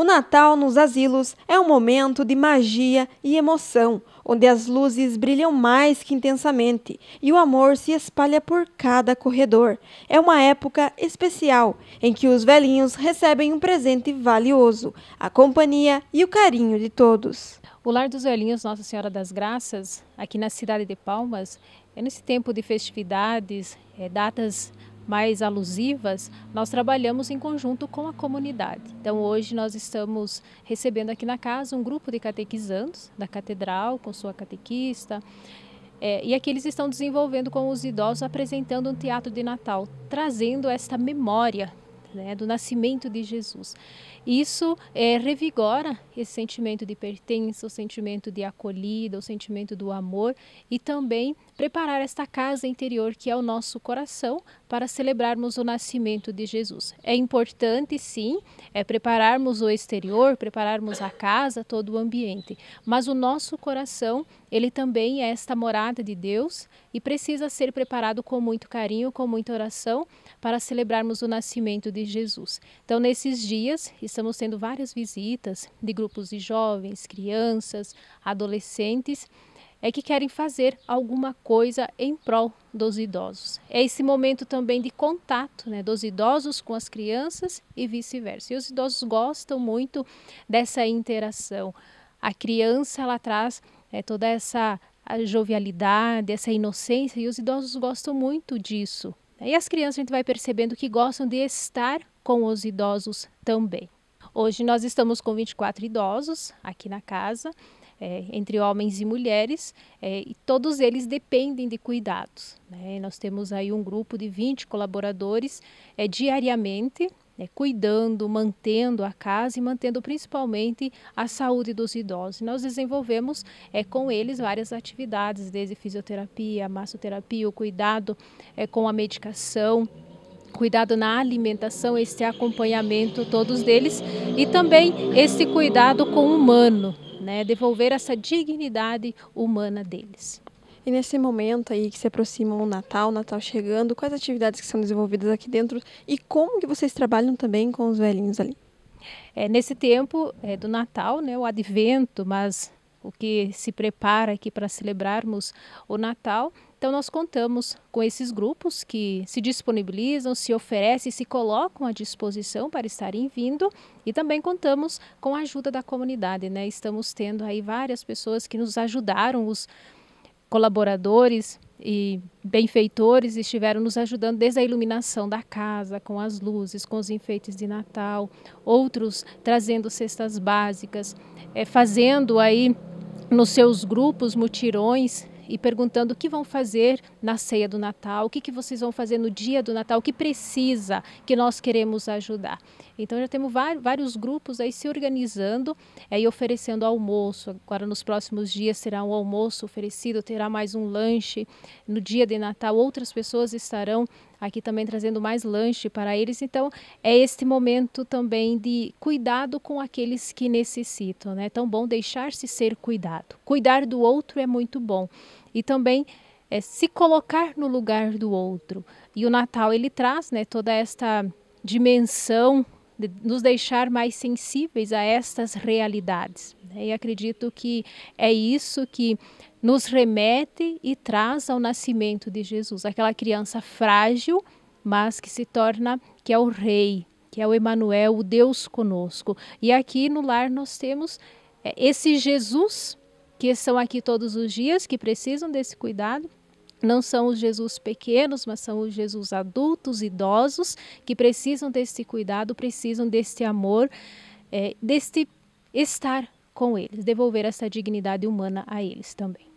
O Natal nos asilos é um momento de magia e emoção, onde as luzes brilham mais que intensamente e o amor se espalha por cada corredor. É uma época especial em que os velhinhos recebem um presente valioso, a companhia e o carinho de todos. O Lar dos Velhinhos Nossa Senhora das Graças, aqui na cidade de Palmas, é nesse tempo de festividades, é, datas mais alusivas, nós trabalhamos em conjunto com a comunidade. Então, hoje nós estamos recebendo aqui na casa um grupo de catequizandos da catedral, com sua catequista. É, e aqui eles estão desenvolvendo com os idosos, apresentando um teatro de Natal, trazendo esta memória né, do nascimento de Jesus. Isso é, revigora esse sentimento de pertença, o sentimento de acolhida, o sentimento do amor e também preparar esta casa interior que é o nosso coração para celebrarmos o nascimento de Jesus. É importante, sim, é prepararmos o exterior, prepararmos a casa, todo o ambiente, mas o nosso coração ele também é esta morada de Deus e precisa ser preparado com muito carinho, com muita oração, para celebrarmos o nascimento de Jesus. Então, nesses dias, estamos tendo várias visitas de grupos de jovens, crianças, adolescentes é que querem fazer alguma coisa em prol dos idosos. É esse momento também de contato né, dos idosos com as crianças e vice-versa. E os idosos gostam muito dessa interação. A criança ela traz é, toda essa jovialidade, essa inocência, e os idosos gostam muito disso. E as crianças a gente vai percebendo que gostam de estar com os idosos também. Hoje nós estamos com 24 idosos aqui na casa, é, entre homens e mulheres, é, e todos eles dependem de cuidados. Né? Nós temos aí um grupo de 20 colaboradores é, diariamente né, cuidando, mantendo a casa e mantendo principalmente a saúde dos idosos. Nós desenvolvemos é, com eles várias atividades, desde fisioterapia, massoterapia, o cuidado é, com a medicação cuidado na alimentação, esse acompanhamento todos deles e também esse cuidado com o humano, né? devolver essa dignidade humana deles. E nesse momento aí que se aproxima o Natal, o Natal chegando, quais atividades que são desenvolvidas aqui dentro e como que vocês trabalham também com os velhinhos ali? É, nesse tempo é, do Natal, né, o Advento, mas o que se prepara aqui para celebrarmos o Natal. Então nós contamos com esses grupos que se disponibilizam, se oferecem, se colocam à disposição para estarem vindo e também contamos com a ajuda da comunidade, né? Estamos tendo aí várias pessoas que nos ajudaram, os colaboradores e benfeitores estiveram nos ajudando desde a iluminação da casa, com as luzes, com os enfeites de Natal, outros trazendo cestas básicas, é, fazendo aí nos seus grupos mutirões e perguntando o que vão fazer na ceia do Natal, o que, que vocês vão fazer no dia do Natal, o que precisa, que nós queremos ajudar. Então já temos vários grupos aí se organizando é, e oferecendo almoço. Agora nos próximos dias será um almoço oferecido, terá mais um lanche. No dia de Natal outras pessoas estarão aqui também trazendo mais lanche para eles. Então, é este momento também de cuidado com aqueles que necessitam, né? É tão bom deixar-se ser cuidado. Cuidar do outro é muito bom. E também é, se colocar no lugar do outro. E o Natal ele traz, né, toda esta dimensão de nos deixar mais sensíveis a estas realidades. Né? E acredito que é isso que nos remete e traz ao nascimento de Jesus, aquela criança frágil, mas que se torna que é o rei, que é o Emanuel, o Deus conosco. E aqui no lar nós temos eh, esse Jesus que são aqui todos os dias, que precisam desse cuidado, não são os Jesus pequenos, mas são os Jesus adultos, idosos, que precisam desse cuidado, precisam deste amor, é, deste estar com eles, devolver essa dignidade humana a eles também.